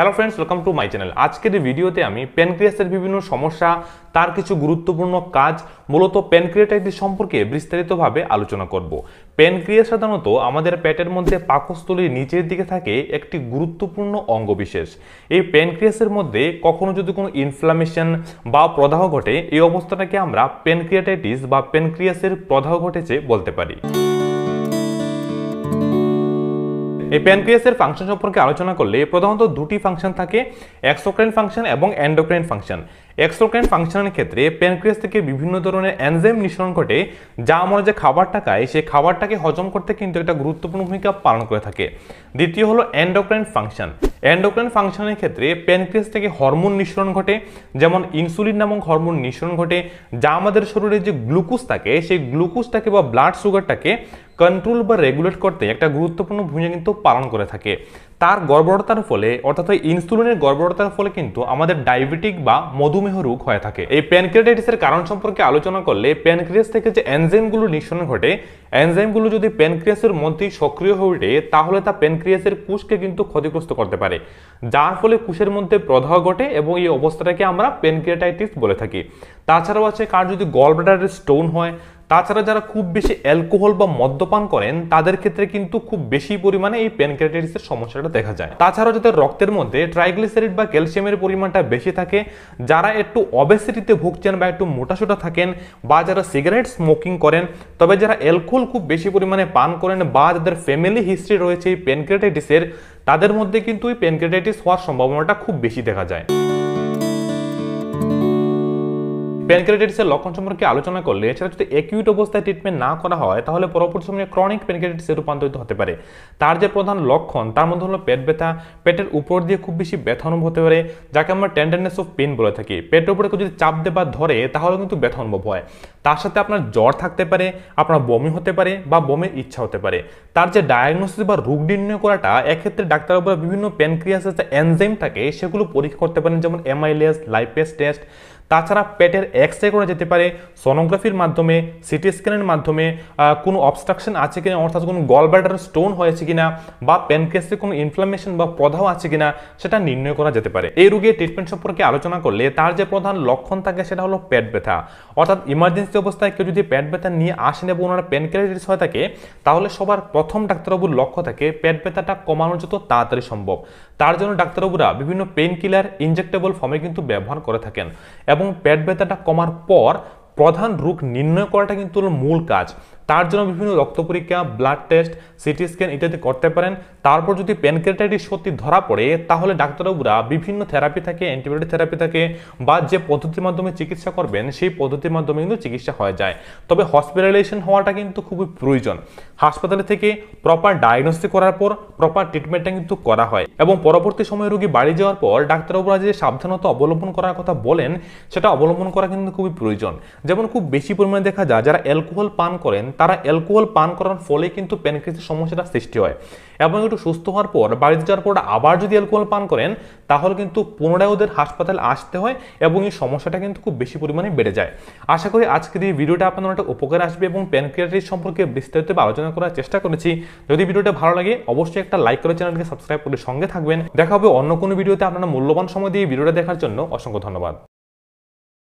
hello friends welcome to my channel আজকের এই ভিডিওতে আমি প্যানক্রিয়াসের বিভিন্ন সমস্যা তার কিছু গুরুত্বপূর্ণ কাজ মূলত প্যানক্রিয়াটাইটিস সম্পর্কে বিস্তারিতভাবে আলোচনা করব প্যানক্রিয়া সাধারণত আমাদের পেটের মধ্যে পাকস্থলীর নিচের দিকে থাকে একটি গুরুত্বপূর্ণ অঙ্গবিশেষ এই প্যানক্রিয়াসের মধ্যে কখনো যদি কোনো ইনফ্লামেশন বা প্রদাহ ঘটে এই অবস্থাটাকে আমরা প্যানক্রিয়াটাইটিস বা প্যানক্রিয়াসের প্রদাহ ঘটেছে বলতে পারি এই প্যানক্রিয়াসের ফাংশন সম্পর্কে আলোচনা করলে প্রধানত দুটি ফাংশন থাকে এক্সোক্রাইন ফাংশন এবং অ্যান্ডোক্রাইন ফাংশন এক্সোক্রাইন ফাংশনের ক্ষেত্রে প্যানক্রিয়াস থেকে বিভিন্ন ধরনের এনজাইম নিঃসরণ ঘটে যা আমরা যে খাবারটা খাই সেই খাবারটাকে হজম করতে কিন্তু একটা গুরুত্বপূর্ণ ভূমিকা পালন করে থাকে দ্বিতীয় হলো অ্যান্ডোক্রাইন ফাংশন অ্যান্ডোক্রাইন ফাংশনের ক্ষেত্রে প্যানক্রিয়াস থেকে হরমোন নিঃসরণ ঘটে যেমন ইনসুলিন নামক হরমোন নিঃসরণ ঘটে যা আমাদের শরীরে যে গ্লুকোজ থাকে সেই গ্লুকোজটাকে বা ব্লাড সুগারটাকে কন্ট্রোল বা রেগুলেট করতে একটা গুরুত্বপূর্ণ ভূমিকা কিন্তু পালন করে থাকে তার গর্বরতার ফলে অর্থাৎ ইনসুলিনের গর্বরতার ফলে কিন্তু আমাদের ডায়াবেটিক বা মধুমেহ রোগ হয়ে থাকে এই প্যানক্রিয়াটাইটিসের কারণ সম্পর্কে আলোচনা করলে প্যানক্রিয়াস থেকে যে এনজাইমগুলো নিঃসরণ ঘটে এনজাইমগুলো যদি প্যানক্রিয়াসের মধ্যেই সক্রিয় হয়ে ওঠে তাহলে তা প্যানক্রিয়াসের কুশকে কিন্তু ক্ষতিগ্রস্ত করতে পারে যার ফলে কুশের মধ্যে প্রদাহ ঘটে এবং এই অবস্থাটাকে আমরা প্যানক্রিয়াটাইটিস বলে থাকি তাছাড়াও আছে কার যদি গল ব্লাডারের স্টোন হয় তাছাড়া যারা খুব বেশি অ্যালকোহল বা মদ্যপান করেন তাদের ক্ষেত্রে কিন্তু খুব বেশি পরিমাণে এই প্যানক্রিয়াটাইটিসের সমস্যাটা দেখা যায় তাছাড়া যাদের রক্তের মধ্যে ট্রাইগ্লিসারিড বা ক্যালসিয়ামের পরিমাণটা বেশি থাকে যারা একটু অবেসিটিতে ভুগছেন বা একটু মোটাসোটা থাকেন বা যারা সিগারেট স্মোকিং করেন তবে যারা অ্যালকোহল খুব বেশি পরিমাণে পান করেন বা যাদের ফ্যামিলি হিস্ট্রি রয়েছে এই প্যানক্রেটাইটিসের তাদের মধ্যে কিন্তু এই প্যানক্রেটাইটিস হওয়ার সম্ভাবনাটা খুব বেশি দেখা যায় প্যানক্রিয়াটাইটিসের লক্ষণ সম্পর্কে আলোচনা করলে এছাড়া যদি অ্যাকিউট অবস্থায় ট্রিটমেন্ট না করা হয় তাহলে পরবর্তী সময়ে ক্রনিক প্যানক্রিয়াটাইটিসে রূপান্তরিত হতে পারে তার যে প্রধান লক্ষণ তার মধ্যে হলো পেট ব্যথা পেটের উপর দিয়ে খুব বেশি ব্যথা অনুভব হতে পারে যাকে আমরা টেন্ডারনেস অফ পেন বলে থাকি পেটের উপরে যদি চাপ দেয় বা ধরে তাহলে কিন্তু ব্যথা অনুভব হয় তার সাথে আপনার জ্বর থাকতে পারে আপনার বমি হতে পারে বা বমির ইচ্ছা হতে পারে তার যে ডায়াগনোসিস বা রোগ নির্ণয় করাটা এক্ষেত্রে উপরে বিভিন্ন প্যানক্রিয়াসের যে এনজাইম থাকে সেগুলো পরীক্ষা করতে পারেন যেমন এমআইলেস লাইপেস টেস্ট তাছাড়া পেটের এক্স রে করা যেতে পারে সোনোগ্রাফির মাধ্যমে সিটি স্ক্যানের মাধ্যমে কোনো অবস্ট্রাকশন আছে কিনা অর্থাৎ কোনো গল স্টোন হয়েছে কিনা বা প্যানক্রেসে কোনো ইনফ্লামেশন বা প্রধাও আছে কিনা সেটা নির্ণয় করা যেতে পারে এই রোগীর ট্রিটমেন্ট সম্পর্কে আলোচনা করলে তার যে প্রধান লক্ষণ থাকে সেটা হলো পেট ব্যথা অর্থাৎ ইমার্জেন্সি অবস্থায় কেউ যদি পেট ব্যথা নিয়ে আসেন এবং ওনারা প্যানক্রিয়াইটিস হয়ে থাকে তাহলে সবার প্রথম ডাক্তারবাবুর লক্ষ্য থাকে পেট ব্যথাটা কমানো যত তাড়াতাড়ি সম্ভব তার জন্য ডাক্তারবাবুরা বিভিন্ন পেন কিলার ইনজেক্টেবল ফর্মে কিন্তু ব্যবহার করে থাকেন এবং এবং পেট ব্যথাটা কমার পর প্রধান রোগ নির্ণয় করাটা কিন্তু মূল কাজ তার জন্য বিভিন্ন রক্ত পরীক্ষা ব্লাড টেস্ট সিটি স্ক্যান ইত্যাদি করতে পারেন তারপর যদি প্যানক্রেটাইটিস সত্যি ধরা পড়ে তাহলে ডাক্তারবাবুরা বিভিন্ন থেরাপি থাকে অ্যান্টিবায়োটিক থেরাপি থাকে বা যে পদ্ধতির মাধ্যমে চিকিৎসা করবেন সেই পদ্ধতির মাধ্যমে কিন্তু চিকিৎসা হয়ে যায় তবে হসপিটালাইজেশন হওয়াটা কিন্তু খুবই প্রয়োজন হাসপাতালে থেকে প্রপার ডায়াগনোস্টিক করার পর প্রপার ট্রিটমেন্টটা কিন্তু করা হয় এবং পরবর্তী সময়ে রোগী বাড়ি যাওয়ার পর ডাক্তারবাবুরা যে সাবধানতা অবলম্বন করার কথা বলেন সেটা অবলম্বন করা কিন্তু খুবই প্রয়োজন যেমন খুব বেশি পরিমাণে দেখা যায় যারা অ্যালকোহল পান করেন তারা অ্যালকোহল পান করার ফলে কিন্তু প্যানক্রিজের সমস্যাটা সৃষ্টি হয় এবং একটু সুস্থ হওয়ার পর বাড়িতে যাওয়ার পর আবার যদি অ্যালকোহল পান করেন তাহলে কিন্তু পুনরায় ওদের হাসপাতালে আসতে হয় এবং এই সমস্যাটা কিন্তু খুব বেশি পরিমাণে বেড়ে যায় আশা করি আজকের এই ভিডিওটা আপনার একটা উপকার আসবে এবং প্যানক্রিয়াটিস সম্পর্কে বিস্তারিত আলোচনা করার চেষ্টা করেছি যদি ভিডিওটা ভালো লাগে অবশ্যই একটা লাইক করে চ্যানেলকে সাবস্ক্রাইব করে সঙ্গে থাকবেন দেখা হবে অন্য কোনো ভিডিওতে আপনারা মূল্যবান সময় দিয়ে ভিডিওটা দেখার জন্য অসংখ্য ধন্যবাদ